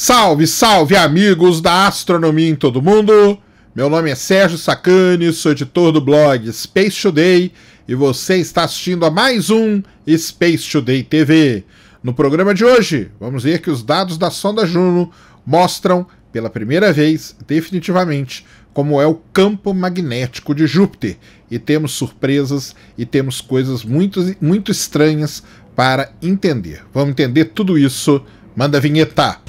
Salve, salve amigos da astronomia em todo mundo! Meu nome é Sérgio Sacani, sou editor do blog Space Today e você está assistindo a mais um Space Today TV. No programa de hoje, vamos ver que os dados da sonda Juno mostram, pela primeira vez, definitivamente, como é o campo magnético de Júpiter. E temos surpresas e temos coisas muito, muito estranhas para entender. Vamos entender tudo isso. Manda vinheta!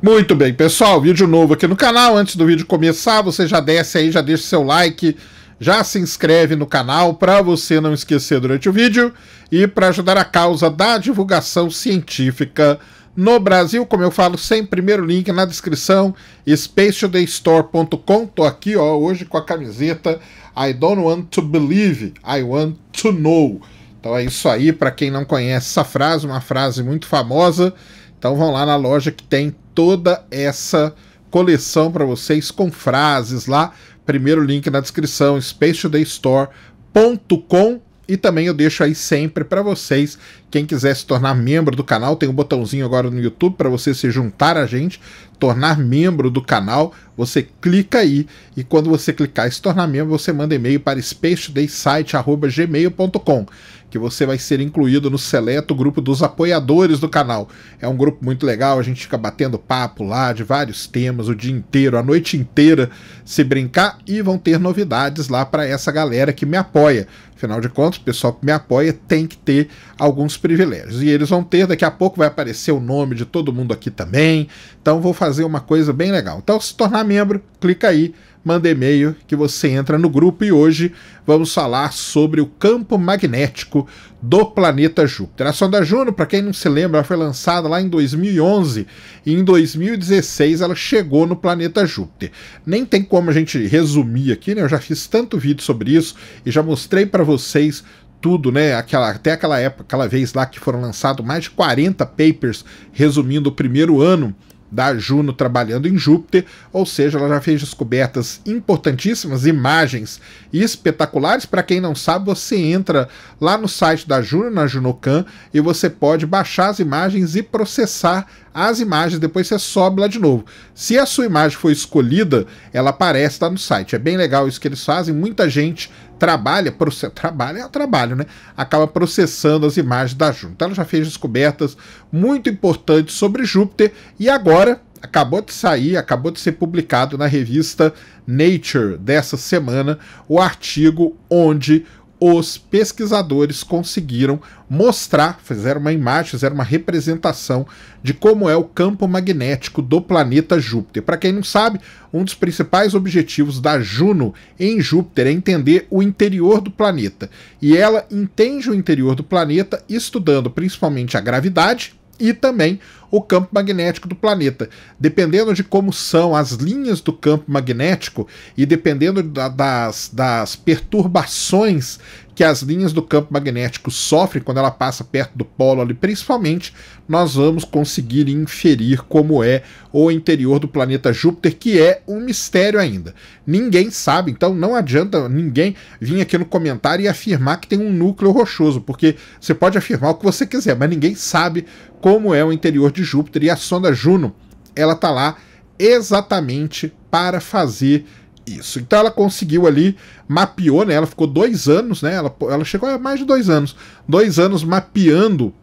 Muito bem, pessoal, vídeo novo aqui no canal. Antes do vídeo começar, você já desce aí, já deixa seu like, já se inscreve no canal para você não esquecer durante o vídeo e para ajudar a causa da divulgação científica no Brasil, como eu falo sempre, primeiro link na descrição, spacetodaystore.com. Tô aqui, ó, hoje com a camiseta I don't want to believe, I want to know. Então é isso aí, para quem não conhece essa frase, uma frase muito famosa então vão lá na loja que tem toda essa coleção para vocês com frases lá. Primeiro link na descrição, spacetodaystore.com e também eu deixo aí sempre para vocês, quem quiser se tornar membro do canal, tem um botãozinho agora no YouTube para você se juntar a gente tornar membro do canal, você clica aí e quando você clicar em se tornar membro, você manda e-mail para spacedaysite.gmail.com que você vai ser incluído no seleto grupo dos apoiadores do canal. É um grupo muito legal, a gente fica batendo papo lá de vários temas o dia inteiro, a noite inteira, se brincar e vão ter novidades lá para essa galera que me apoia. Afinal de contas, o pessoal que me apoia tem que ter alguns privilégios. E eles vão ter, daqui a pouco vai aparecer o nome de todo mundo aqui também. Então vou fazer fazer uma coisa bem legal. Então, se tornar membro, clica aí, manda e-mail que você entra no grupo e hoje vamos falar sobre o campo magnético do planeta Júpiter. A sonda Juno, para quem não se lembra, foi lançada lá em 2011 e em 2016 ela chegou no planeta Júpiter. Nem tem como a gente resumir aqui, né? Eu já fiz tanto vídeo sobre isso e já mostrei para vocês tudo, né? Aquela, até aquela época, aquela vez lá que foram lançados mais de 40 papers resumindo o primeiro ano da Juno trabalhando em Júpiter, ou seja, ela já fez descobertas importantíssimas, imagens espetaculares. Para quem não sabe, você entra lá no site da Juno, na Junocan, e você pode baixar as imagens e processar as imagens, depois você sobe lá de novo. Se a sua imagem foi escolhida, ela aparece lá no site. É bem legal isso que eles fazem, muita gente trabalha, processa, trabalha é o trabalho, né? Acaba processando as imagens da Júpiter. Ela já fez descobertas muito importantes sobre Júpiter e agora acabou de sair, acabou de ser publicado na revista Nature dessa semana o artigo onde os pesquisadores conseguiram mostrar, fizeram uma imagem, fizeram uma representação de como é o campo magnético do planeta Júpiter. Para quem não sabe, um dos principais objetivos da Juno em Júpiter é entender o interior do planeta. E ela entende o interior do planeta estudando principalmente a gravidade e também o campo magnético do planeta. Dependendo de como são as linhas do campo magnético e dependendo da, das, das perturbações que as linhas do campo magnético sofrem quando ela passa perto do polo ali, principalmente, nós vamos conseguir inferir como é o interior do planeta Júpiter, que é um mistério ainda. Ninguém sabe, então não adianta ninguém vir aqui no comentário e afirmar que tem um núcleo rochoso, porque você pode afirmar o que você quiser, mas ninguém sabe como é o interior de de Júpiter e a sonda Juno, ela tá lá exatamente para fazer isso. Então ela conseguiu ali, mapeou, né? Ela ficou dois anos, né? Ela, ela chegou a mais de dois anos. Dois anos mapeando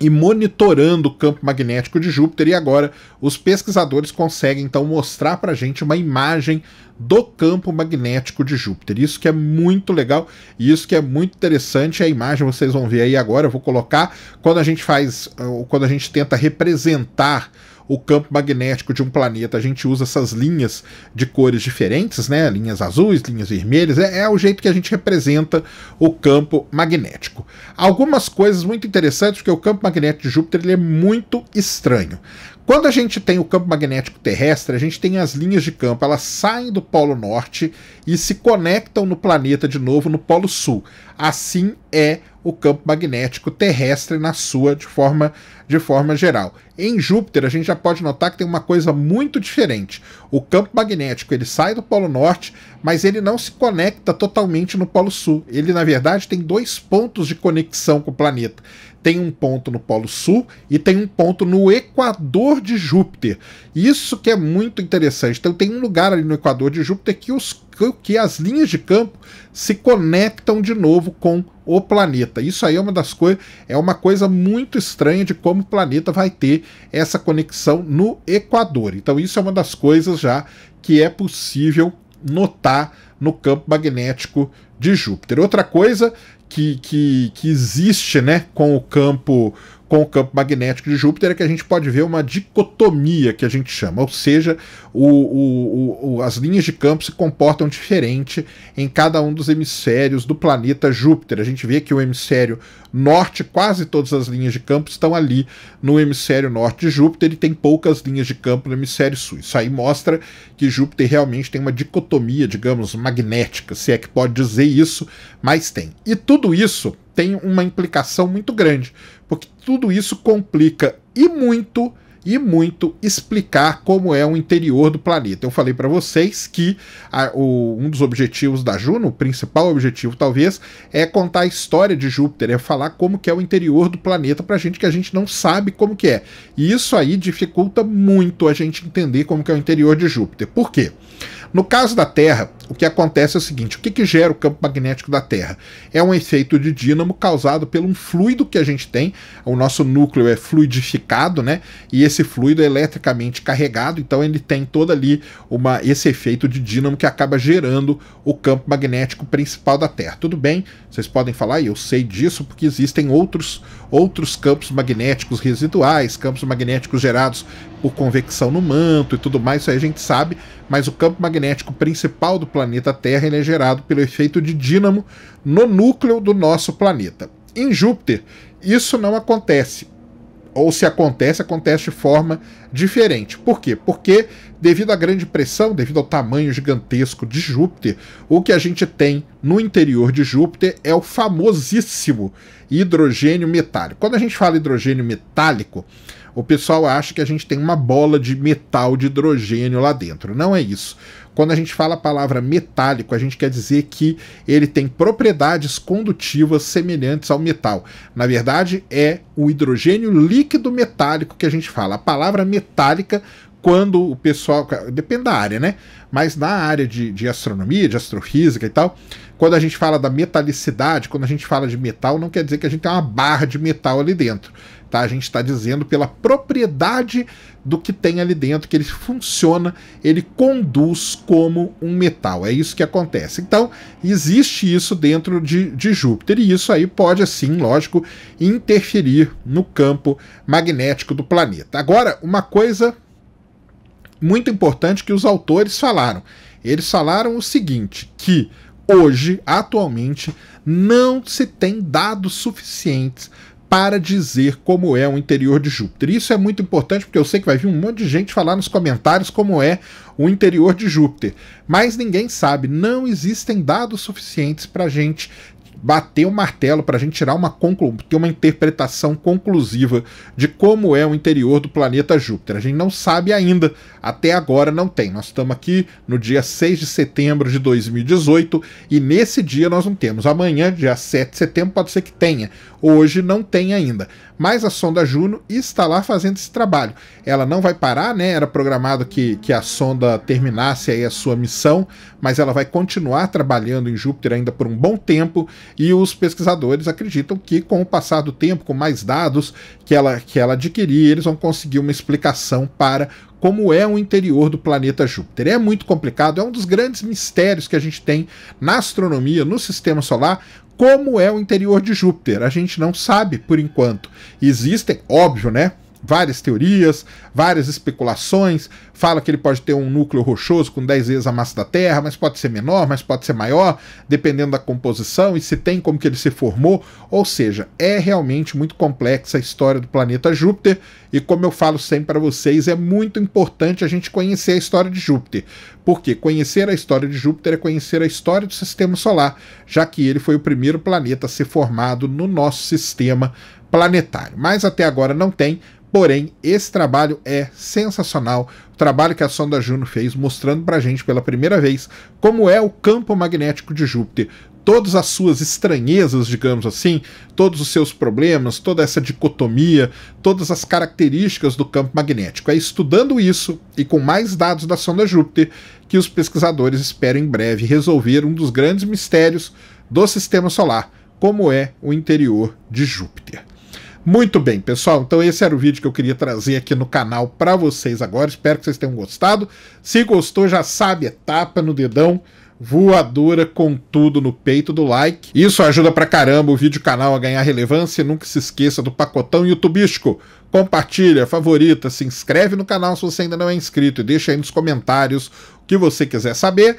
e monitorando o campo magnético de Júpiter. E agora os pesquisadores conseguem então mostrar para a gente uma imagem do campo magnético de Júpiter. Isso que é muito legal e isso que é muito interessante. A imagem vocês vão ver aí agora. Eu vou colocar quando a gente faz, eh, quando a gente tenta representar o campo magnético de um planeta. A gente usa essas linhas de cores diferentes, né? Linhas azuis, linhas vermelhas. É, é o jeito que a gente representa o campo magnético. Algumas coisas muito interessantes, porque o campo magnético de Júpiter ele é muito estranho. Quando a gente tem o campo magnético terrestre, a gente tem as linhas de campo, elas saem do Polo Norte e se conectam no planeta de novo no Polo Sul. Assim é o campo magnético terrestre na sua de forma, de forma geral. Em Júpiter, a gente já pode notar que tem uma coisa muito diferente. O campo magnético ele sai do Polo Norte, mas ele não se conecta totalmente no Polo Sul. Ele, na verdade, tem dois pontos de conexão com o planeta tem um ponto no Polo Sul e tem um ponto no Equador de Júpiter. Isso que é muito interessante. Então tem um lugar ali no Equador de Júpiter que, os, que as linhas de campo se conectam de novo com o planeta. Isso aí é uma das coisas, é uma coisa muito estranha de como o planeta vai ter essa conexão no Equador. Então isso é uma das coisas já que é possível notar no campo magnético de Júpiter. Outra coisa que, que, que existe né, com o campo com o campo magnético de Júpiter é que a gente pode ver uma dicotomia que a gente chama, ou seja, o, o, o, as linhas de campo se comportam diferente em cada um dos hemisférios do planeta Júpiter. A gente vê que o hemisfério norte, quase todas as linhas de campo estão ali no hemisfério norte de Júpiter e tem poucas linhas de campo no hemisfério sul. Isso aí mostra que Júpiter realmente tem uma dicotomia, digamos, magnética, se é que pode dizer isso, mas tem. E tudo isso tem uma implicação muito grande, porque tudo isso complica e muito e muito explicar como é o interior do planeta. Eu falei para vocês que a, o, um dos objetivos da Juno, o principal objetivo talvez, é contar a história de Júpiter, é falar como que é o interior do planeta para gente que a gente não sabe como que é. E isso aí dificulta muito a gente entender como que é o interior de Júpiter. Por quê? No caso da Terra, o que acontece é o seguinte: o que, que gera o campo magnético da Terra? É um efeito de dínamo causado pelo um fluido que a gente tem. O nosso núcleo é fluidificado, né? E esse fluido é eletricamente carregado, então ele tem todo ali uma, esse efeito de dínamo que acaba gerando o campo magnético principal da Terra. Tudo bem, vocês podem falar, e ah, eu sei disso, porque existem outros, outros campos magnéticos residuais, campos magnéticos gerados por convecção no manto e tudo mais, isso aí a gente sabe, mas o campo magnético magnético principal do planeta Terra é gerado pelo efeito de dínamo no núcleo do nosso planeta. Em Júpiter, isso não acontece. Ou se acontece, acontece de forma diferente. Por quê? Porque, devido à grande pressão, devido ao tamanho gigantesco de Júpiter, o que a gente tem no interior de Júpiter é o famosíssimo hidrogênio metálico. Quando a gente fala hidrogênio metálico, o pessoal acha que a gente tem uma bola de metal de hidrogênio lá dentro. Não é isso. Quando a gente fala a palavra metálico, a gente quer dizer que ele tem propriedades condutivas semelhantes ao metal. Na verdade, é o hidrogênio líquido metálico que a gente fala. A palavra metálica quando o pessoal. Depende da área, né? Mas na área de, de, astronomia, de astrofísica e tal, quando a gente fala da metalicidade, quando a gente fala de metal, não quer dizer que a gente tem uma barra de metal ali dentro. Tá? A gente está dizendo pela propriedade do que tem ali dentro, que ele funciona, ele conduz como um metal. É isso que acontece. Então, existe isso dentro de, de Júpiter, e isso aí pode, assim lógico, interferir no campo magnético do planeta. Agora, uma coisa muito importante que os autores falaram. Eles falaram o seguinte: que hoje, atualmente, não se tem dados suficientes para dizer como é o interior de Júpiter. Isso é muito importante porque eu sei que vai vir um monte de gente falar nos comentários como é o interior de Júpiter, mas ninguém sabe, não existem dados suficientes para a gente bater o martelo, para a gente tirar uma ter uma interpretação conclusiva de como é o interior do planeta Júpiter. A gente não sabe ainda, até agora não tem. Nós estamos aqui no dia 6 de setembro de 2018 e nesse dia nós não temos. Amanhã, dia 7 de setembro, pode ser que tenha. Hoje não tem ainda. Mas a sonda Juno está lá fazendo esse trabalho. Ela não vai parar, né? Era programado que, que a sonda terminasse aí a sua missão, mas ela vai continuar trabalhando em Júpiter ainda por um bom tempo e os pesquisadores acreditam que com o passar do tempo, com mais dados que ela, que ela adquirir, eles vão conseguir uma explicação para como é o interior do planeta Júpiter. É muito complicado, é um dos grandes mistérios que a gente tem na astronomia, no sistema solar, como é o interior de Júpiter. A gente não sabe por enquanto. Existem, óbvio, né? várias teorias, várias especulações. Fala que ele pode ter um núcleo rochoso com 10 vezes a massa da Terra, mas pode ser menor, mas pode ser maior, dependendo da composição e se tem como que ele se formou. Ou seja, é realmente muito complexa a história do planeta Júpiter e como eu falo sempre para vocês, é muito importante a gente conhecer a história de Júpiter, porque conhecer a história de Júpiter é conhecer a história do sistema solar, já que ele foi o primeiro planeta a ser formado no nosso sistema planetário. Mas até agora não tem Porém, esse trabalho é sensacional. O trabalho que a sonda Juno fez, mostrando para a gente pela primeira vez como é o campo magnético de Júpiter. Todas as suas estranhezas, digamos assim, todos os seus problemas, toda essa dicotomia, todas as características do campo magnético. É estudando isso e com mais dados da sonda Júpiter que os pesquisadores esperam em breve resolver um dos grandes mistérios do sistema solar, como é o interior de Júpiter. Muito bem, pessoal. Então esse era o vídeo que eu queria trazer aqui no canal para vocês agora. Espero que vocês tenham gostado. Se gostou, já sabe, etapa é tapa no dedão voadora com tudo no peito do like. Isso ajuda pra caramba o vídeo canal a ganhar relevância. E nunca se esqueça do pacotão youtubístico. Compartilha, favorita, se inscreve no canal se você ainda não é inscrito e deixa aí nos comentários o que você quiser saber.